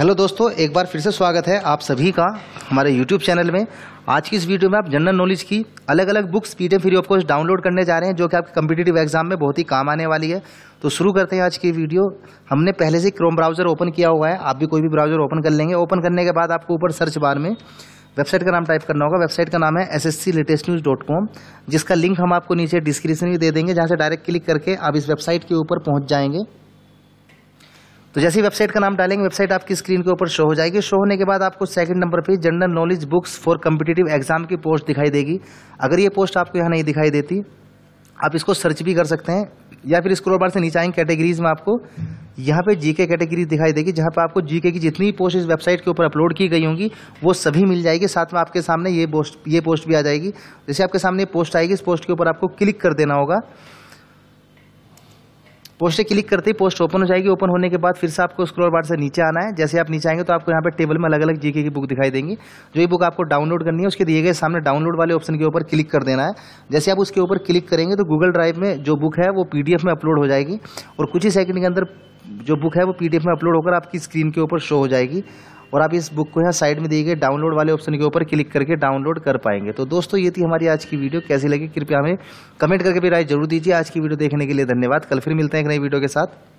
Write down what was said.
hello दोस्तों एक बार फिर से स्वागत है आप सभी का हमारे यूट्यूब चैनल में आज की इस वीडियो में आप जनरल नॉलेज की अलग अलग books PDF free of course download करने जा रहे हैं जो कि आपके कम्पिटेटिव एग्जाम में बहुत ही काम आने वाली है तो शुरू करते हैं आज की वीडियो हमने पहले से क्रोम ब्राउजर ओपन किया हुआ है आप भी कोई भी ब्राउजर ओपन कर लेंगे ओपन करने के बाद आपको ऊपर सर्च बार में वेबसाइट का नाम टाइप करना होगा वेबसाइट का नाम है S S C latest news dot com जिसका लिंक हम आपको नीचे डिस्क्रिप्शन में दे देंगे जहाँ से डायरेक्ट क्लिक करके आप इस वेबसाइट के ऊपर पहुँच जाएंगे तो जैसे वेबसाइट का नाम डालेंगे वेबसाइट आपकी स्क्रीन के ऊपर शो हो जाएगी शो होने के बाद आपको सेकंड नंबर पे general knowledge books for competitive exam की पोस्ट दिखाई देगी अगर ये पोस्ट आपको यहाँ नहीं दिखाई देती आप इसको सर्च भी कर सकते हैं या फिर स्क्रोल बार से नीचे आएंगे कैटेगरीज में आपको यहाँ पे जीके कैटेगरी दिखाई देगी जहाँ पे आपको जीके की जितनी भी पोस्ट इस वेबसाइट के ऊपर अपलोड की गई होंगी वो सभी मिल जाएगी साथ में आपके सामने ये पोस्ट ये पोस्ट भी आ जाएगी जैसे आपके सामने पोस्ट आएगी इस पोस्ट के ऊपर आपको क्लिक कर देना होगा पोस्ट क्लिक करते ही पोस्ट ओपन हो जाएगी ओपन होने के बाद फिर से आपको स्क्रोल बार से नीचे आना है जैसे आप नीचे आएंगे तो आपको यहाँ पे टेबल में अलग अलग जीके की बुक दिखाई देंगी जो ये बुक आपको डाउनलोड करनी है उसके दिए गए सामने डाउनलोड वाले ऑप्शन के ऊपर क्लिक कर देना है जैसे आप उसके ऊपर क्लिक करेंगे तो गूगल ड्राइव में जो बुक है वो पी में अपलोड हो जाएगी और कुछ ही सेकेंड के अंदर जो बुक है वो पी में अपलोड होकर आपकी स्क्रीन के ऊपर शो हो जाएगी और आप इस बुक को यहाँ साइड में दिए गए डाउनलोड वाले ऑप्शन के ऊपर क्लिक करके डाउनलोड कर पाएंगे तो दोस्तों ये थी हमारी आज की वीडियो कैसी लगी कृपया हमें कमेंट करके भी राय जरूर दीजिए आज की वीडियो देखने के लिए धन्यवाद कल फिर मिलते हैं एक नई वीडियो के साथ